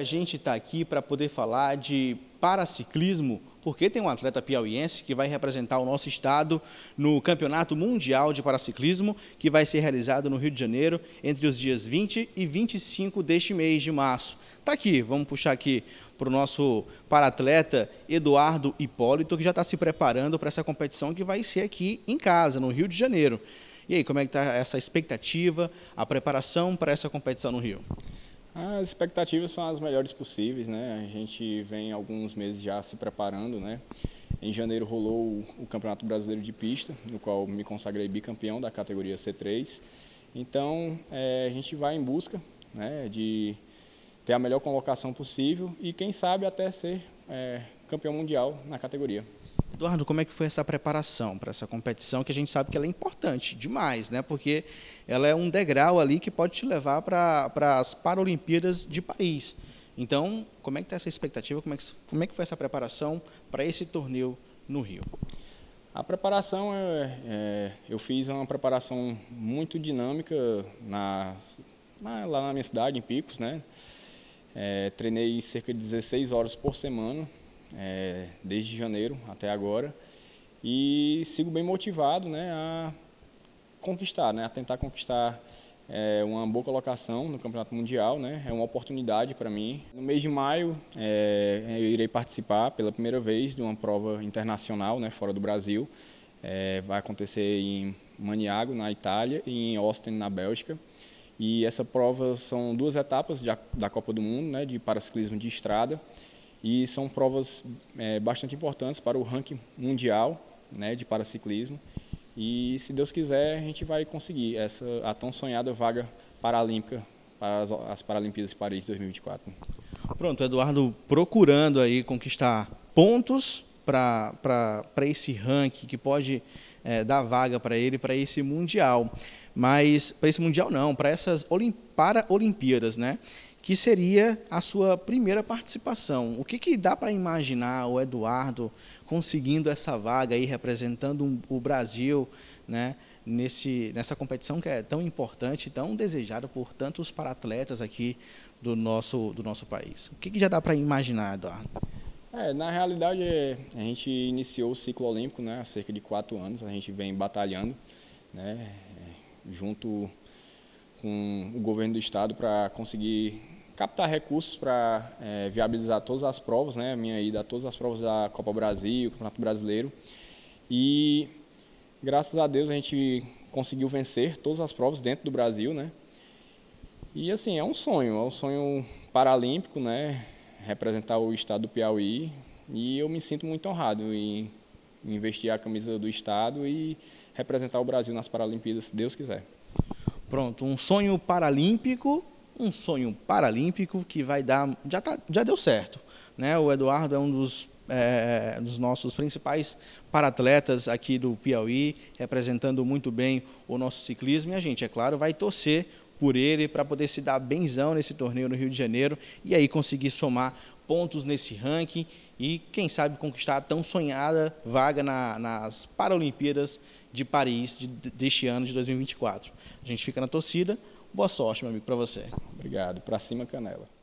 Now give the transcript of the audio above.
A gente está aqui para poder falar de paraciclismo, porque tem um atleta piauiense que vai representar o nosso estado no Campeonato Mundial de Paraciclismo, que vai ser realizado no Rio de Janeiro entre os dias 20 e 25 deste mês de março. Está aqui, vamos puxar aqui para o nosso paratleta Eduardo Hipólito, que já está se preparando para essa competição que vai ser aqui em casa, no Rio de Janeiro. E aí, como é que está essa expectativa, a preparação para essa competição no Rio? As expectativas são as melhores possíveis, né? A gente vem alguns meses já se preparando, né? Em janeiro rolou o Campeonato Brasileiro de Pista, no qual me consagrei bicampeão da categoria C3. Então, é, a gente vai em busca né, de ter a melhor colocação possível e, quem sabe, até ser é, campeão mundial na categoria. Eduardo, como é que foi essa preparação para essa competição, que a gente sabe que ela é importante demais, né? porque ela é um degrau ali que pode te levar para, as Paralimpíadas de Paris. Então, como é que está essa expectativa, como é, que, como é que foi essa preparação para esse torneio no Rio? A preparação, é, é, eu fiz uma preparação muito dinâmica na, na, lá na minha cidade, em Picos, né? É, treinei cerca de 16 horas por semana, é, desde janeiro até agora, e sigo bem motivado né, a conquistar, né, a tentar conquistar é, uma boa colocação no Campeonato Mundial, né, é uma oportunidade para mim. No mês de maio é, eu irei participar pela primeira vez de uma prova internacional né, fora do Brasil, é, vai acontecer em Maniago, na Itália, e em Austin, na Bélgica. E essa prova são duas etapas de, da Copa do Mundo, né, de paraciclismo de estrada, e são provas é, bastante importantes para o ranking mundial né, de paraciclismo. E se Deus quiser, a gente vai conseguir essa a tão sonhada vaga paralímpica para as, as Paralimpíadas de Paris 2024. Pronto, Eduardo procurando aí conquistar pontos para esse ranking, que pode é, dar vaga para ele, para esse Mundial. Mas, para esse Mundial não, para essas Olim para Olimpíadas, né? que seria a sua primeira participação. O que, que dá para imaginar o Eduardo conseguindo essa vaga aí, representando um, o Brasil né, nesse, nessa competição que é tão importante, tão desejada por tantos para-atletas aqui do nosso, do nosso país? O que, que já dá para imaginar, Eduardo? É, na realidade, a gente iniciou o ciclo olímpico né, há cerca de quatro anos, a gente vem batalhando né, junto com o governo do estado para conseguir captar recursos para é, viabilizar todas as provas, né, minha ida a todas as provas da Copa Brasil, Campeonato Brasileiro. E graças a Deus a gente conseguiu vencer todas as provas dentro do Brasil, né? E assim, é um sonho, é um sonho paralímpico, né? representar o estado do Piauí e eu me sinto muito honrado em investir a camisa do estado e representar o Brasil nas Paralimpíadas, se Deus quiser. Pronto, um sonho paralímpico, um sonho paralímpico que vai dar, já, tá, já deu certo, né? O Eduardo é um dos é, dos nossos principais paratletas aqui do Piauí, representando muito bem o nosso ciclismo. E a gente, é claro, vai torcer por ele para poder se dar benzão nesse torneio no Rio de Janeiro e aí conseguir somar pontos nesse ranking e, quem sabe, conquistar a tão sonhada vaga na, nas Paralimpíadas de Paris de, deste ano de 2024. A gente fica na torcida. Boa sorte, meu amigo, para você. Obrigado. Para cima, Canela.